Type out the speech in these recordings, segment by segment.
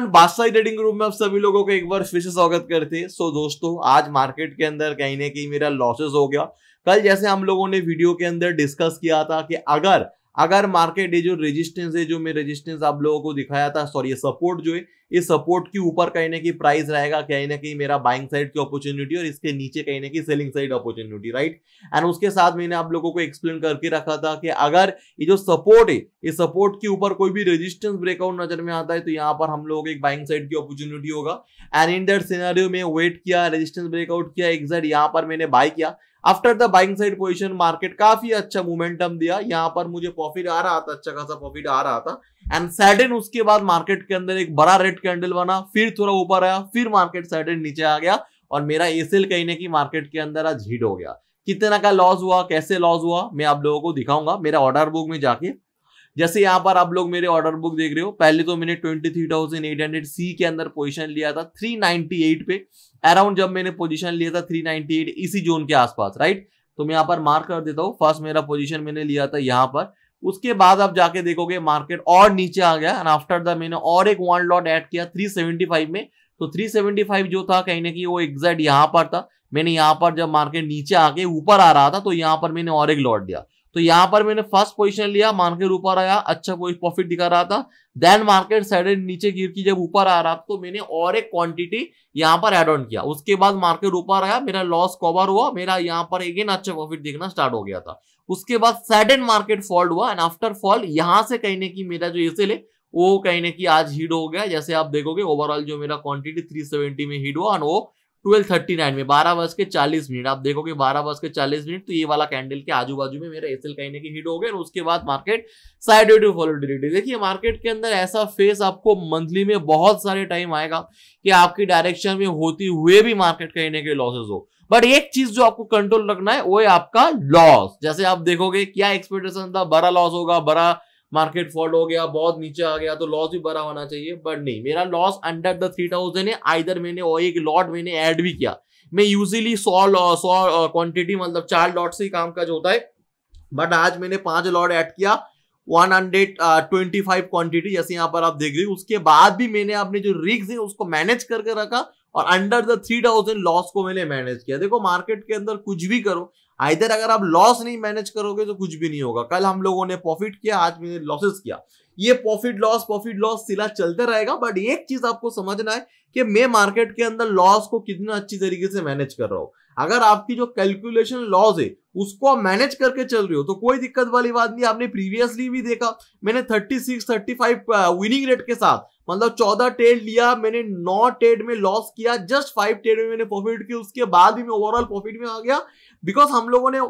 बादशाही trading group में आप सभी लोगों को एक बार फिर से स्वागत करते हैं सो दोस्तों आज मार्केट के अंदर कहीं ना कहीं मेरा लॉसेस हो गया कल जैसे हम लोगों ने वीडियो के अंदर डिस्कस किया था कि अगर अगर मार्केट ये जो रेजिस्टेंस है जो मैं रेजिस्टेंस आप लोगों को दिखाया था सॉरी ये सपोर्ट जो है ये सपोर्ट के ऊपर कहीं ना कहीं प्राइस रहेगा कहीं ना कहीं मेरा बाइंग साइड की अपॉर्चुनिटी और इसके नीचे कहीं ना कहीं selling side opportunity right and उसके साथ मैंने आप लोगों को एक्सप्लेन करके रखा था कि अगर ये जो सपोर्ट है ये सपोर्ट के ऊपर कोई भी रेजिस्टेंस ब्रेकआउट नजर में आता है तो यहाँ पर हम लोगों को एक बाइंग साइड की अपॉर्चुनिटी होगा एंड इन दैट सीनारियो में वेट किया रजिस्टेंस ब्रेकआउट किया एग्जैक्ट यहाँ पर मैंने बाय किया after the buying side position market काफी अच्छा मोमेंटम दिया यहाँ पर मुझे प्रॉफिट आ रहा था अच्छा खासा प्रॉफिट आ रहा था एंड सैडन उसके बाद मार्केट के अंदर एक बड़ा रेड कैंडल बना फिर थोड़ा ऊपर आया फिर मार्केट सैडन नीचे आ गया और मेरा एसेल कहीं ना कि मार्केट के अंदर आज हिट हो गया कितना का लॉस हुआ कैसे लॉस हुआ मैं आप लोगों को दिखाऊंगा मेरा ऑर्डर बुक में जाके जैसे यहाँ पर आप लोग मेरे ऑर्डर बुक देख रहे हो पहले तो मैंने twenty three thousand eight hundred C के अंदर पोजीशन लिया था थ्री नाइनटी एट पे अराउंड जब मैंने पोजीशन लिया था थ्री नाइनटी एट इसी जोन के आसपास राइट तो मैं यहाँ पर मार्क कर देता हूँ फर्स्ट मेरा पोजिशन मैंने लिया था यहाँ पर उसके बाद आप जाके देखोगे मार्केट और नीचे आ गया एंड आफ्टर द मैंने और एक वन लॉट एड किया थ्री में तो थ्री जो था कहीं ना कहीं वो एग्जैक्ट यहाँ पर था मैंने यहाँ पर जब मार्केट नीचे आके ऊपर आ रहा था तो यहाँ पर मैंने और एक लॉट दिया तो यहां पर मैंने फर्स्ट पोजिशन लिया मार्केट ऊपर आया अच्छा कोई प्रॉफिट दिखा रहा था देन मार्केट साइड नीचे गिर की जब ऊपर आ रहा तो मैंने और एक क्वांटिटी यहां पर एड ऑन किया उसके बाद मार्केट ऊपर आया मेरा लॉस कवर हुआ मेरा यहां पर अगेन अच्छा प्रॉफिट दिखना स्टार्ट हो गया था उसके बाद सडन मार्केट फॉल्ट हुआ एंड आफ्टर फॉल यहां से कहने की मेरा जो एसेल है वो कहने की आज हिट हो गया जैसे आप देखोगे ओवरऑल जो मेरा क्वांटिटी 370 में हिट हुआ एंड वो ट्वेल्व थर्टी नाइन में बारह बज के चालीस मिनट आप देखोगे बारह बज के चालीस मिनट तो ये वाला कैंडल के आजू बाजू में मेरा एसएल कहीं ना कहीं हिट हो गया और उसके बाद मार्केट साइड टू फॉलो देखिए मार्केट के अंदर ऐसा फेस आपको मंथली में बहुत सारे टाइम आएगा कि आपकी डायरेक्शन में होती हुए भी मार्केट कहीं ना कहीं लॉसेज हो बट एक चीज जो आपको कंट्रोल रखना है वो है आपका लॉस जैसे आप देखोगे क्या एक्सपेक्टेशन था बड़ा लॉस होगा बड़ा मार्केट फॉल हो गया बहुत नीचे आ गया तो लॉस भी बड़ा होना चाहिए बट नहीं मेरा loss under the three thousand है आइधर मैंने और एक लॉट मैंने ऐड भी किया मैं यूजली सौ सौ क्वांटिटी मतलब चार लॉट से ही काम काज होता है बट आज मैंने पांच लॉट ऐड किया one hundred twenty five quantity जैसे यहाँ पर आप देख रहे हो उसके बाद भी मैंने अपने जो रिक्स है उसको मैनेज करके रखा और under the three thousand loss को मैंने मैनेज किया देखो मार्केट के अंदर कुछ भी करो आइधर अगर आप लॉस नहीं मैनेज करोगे तो कुछ भी नहीं होगा कल हम लोगों ने प्रॉफिट किया आज मैंने लॉसेस किया ये प्रॉफिट लॉस प्रॉफिट लॉस सिला चलते रहेगा बट एक चीज आपको समझना है कि मैं मार्केट के अंदर लॉस को कितना अच्छी तरीके से मैनेज कर रहा हूँ अगर आपकी जो कैलकुलेशन लॉज है उसको आप मैनेज करके चल रहे हो तो कोई दिक्कत वाली बात नहीं आपने प्रीवियसली भी देखा मैंने 36 35 विनिंग रेट के साथ मतलब चौदह ट्रेड लिया मैंने नौ ट्रेड में लॉस किया जस्ट फाइव ट्रेड में मैंने प्रॉफिट किया उसके बाद भी मैं ओवरऑल प्रॉफिट में आ गया बिकॉज हम लोगों ने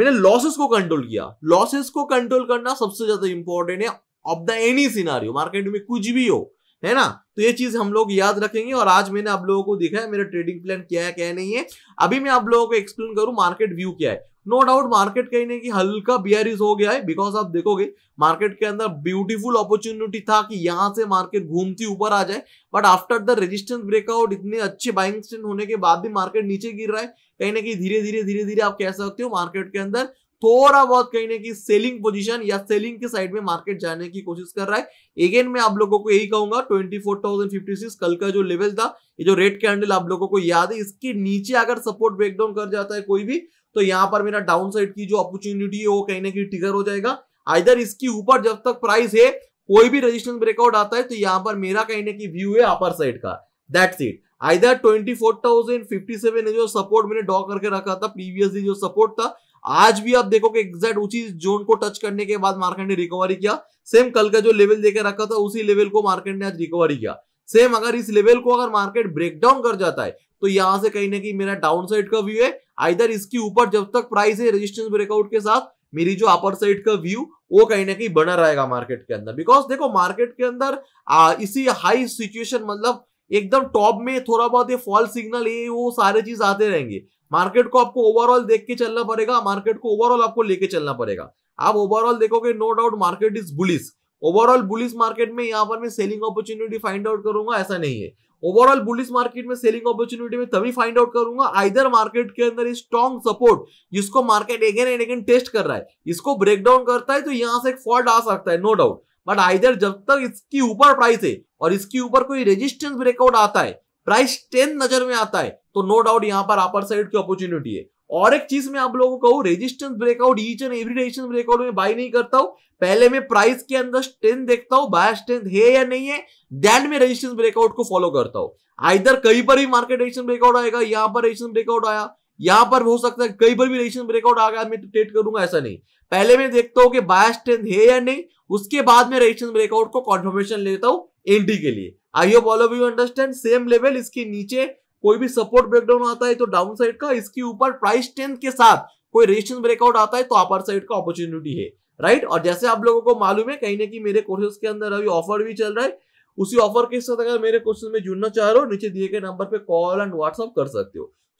मैंने लॉसेस को कंट्रोल किया लॉसेस को कंट्रोल करना सबसे ज्यादा इंपॉर्टेंट है of the any scenario market में कुछ भी हो है ना तो ये चीज हम लोग याद रखेंगे और आज मैंने आप लोगों को दिखाया है मेरा ट्रेडिंग प्लान क्या है क्या नहीं है अभी मैं आप लोगों को एक्सप्लेन करूं मार्केट व्यू क्या है नो डाउट मार्केट कहीं ना कहीं हल्का बियरिज हो गया है बिकॉज आप देखोगे मार्केट के अंदर ब्यूटीफुल अपॉर्चुनिटी था कि यहां से मार्केट घूमती ऊपर आ जाए but after the resistance breakout इतने अच्छे बाइंग स्टैंड होने के बाद भी मार्केट नीचे गिर रहा है कहीं ना कहीं धीरे धीरे धीरे धीरे आप कह सकते हो मार्केट के अंदर थोड़ा बहुत कहीं ना कहीं सेलिंग पोजीशन या सेलिंग के साइड में मार्केट जाने की कोशिश कर रहा है अगेन मैं आप लोगों को यही कहूंगा ट्वेंटी कल का जो लेवल था ये जो रेड कैंडल आप लोगों को याद है इसके नीचे अगर सपोर्ट ब्रेकडाउन कर जाता है कोई भी तो यहाँ पर मेरा डाउन साइड की जो अपॉर्चुनिटी है वो कहीं ना कहीं टिगर हो जाएगा आइधर इसके ऊपर जब तक प्राइस है कोई भी रजिस्टेंस ब्रेकआउट आता है तो यहाँ पर मेरा कहीं ना कहीं व्यू है अपर साइड का दैट्स इट आइधर सेवन जो सपोर्ट मैंने ड्रॉ करके रखा था प्रीवियसली जो सपोर्ट था आज भी आप देखोगे एग्जैक्ट उसी जोन को टच करने के बाद मार्केट ने रिकवरी किया सेम कल का जो लेवल देकर रखा था उसी लेवल को मार्केट ने आज रिकवरी किया सेम अगर इस लेवल को अगर मार्केट ब्रेकडाउन कर जाता है तो यहां से कहीं ना कहीं मेरा डाउन साइड का व्यू है आइधर इसके ऊपर जब तक प्राइस है रेजिस्टेंस ब्रेकआउट के साथ मेरी जो अपर साइड का व्यू वो कहीं ना कहीं बना रहेगा मार्केट के अंदर बिकॉज देखो मार्केट के अंदर आ, इसी हाई सिचुएशन मतलब एकदम टॉप में थोड़ा बहुत ये फॉल सिग्नल ये वो सारे चीज आते रहेंगे मार्केट को आपको ओवरऑल देख के चलना पड़ेगा मार्केट को ओवरऑल आपको लेके चलना पड़ेगा आप ओवरऑल देखोगे no doubt market is bullish overall bullish market में यहाँ पर मैं सेलिंग अपॉर्चुनिटी फाइंड आउट करूंगा ऐसा नहीं है ओवरऑल बुलिस मार्केट में सेलिंग अपॉर्चुनिटी में तभी फाइंड आउट करूंगा आइदर मार्केट के अंदर स्ट्रॉन्ग सपोर्ट जिसको market again and again test कर रहा है इसको ब्रेक डाउन करता है तो यहाँ से एक फॉल्ट आ सकता है नो डाउट बट आइदर जब तक इसकी ऊपर प्राइस है और इसके ऊपर कोई रेजिस्टेंस ब्रेकआउट आता है प्राइस टेन नजर में आता है तो नो डाउट यहां पर अपर साइड की अपॉर्चुनिटी है और एक चीज मैं आप लोगों को कहूँ resistance breakout each and every resistance breakout में बाय नहीं करता हूं पहले मैं प्राइस के अंदर स्ट्रेंथ देखता हूं बाय स्ट्रेंथ है या नहीं है देन मैं रेजिस्टेंस ब्रेकआउट को फॉलो करता हूं आइधर कहीं पर भी मार्केट रेजिस्टेंस ब्रेकआउट आएगा यहां पर रेजिस्टेंस ब्रेकआउट आया यहां पर हो सकता है कई बार भी रेजिस्टेंस ब्रेकआउट आ गया मैं ट्रेड तो करूंगा ऐसा नहीं पहले मैं देखता हूं कि बाय स्ट्रेंथ है या नहीं उसके बाद में रेजिस्टेंस ब्रेकआउट को कॉन्फर्मेशन लेता हूं एंट्री के लिए I hope all of you understand same level इसके नीचे कोई भी सपोर्ट ब्रेकडाउन आता है तो डाउन साइड का इसके ऊपर प्राइस स्ट्रेंथ के साथ कोई रेजिस्टेंस ब्रेकआउट आता है तो अपर साइड का अपॉर्चुनिटी है राइट और जैसे आप लोगों को मालूम है कहीं ना कहीं मेरे कोर्सेज के अंदर अभी ऑफर भी चल रहा है उसी ऑफर के साथ अगर मेरे क्वेश्चन में जुड़ना चाह रहे हो नीचे दिए गए नंबर पे कॉल एंड व्हाट्सअप कर सकते हो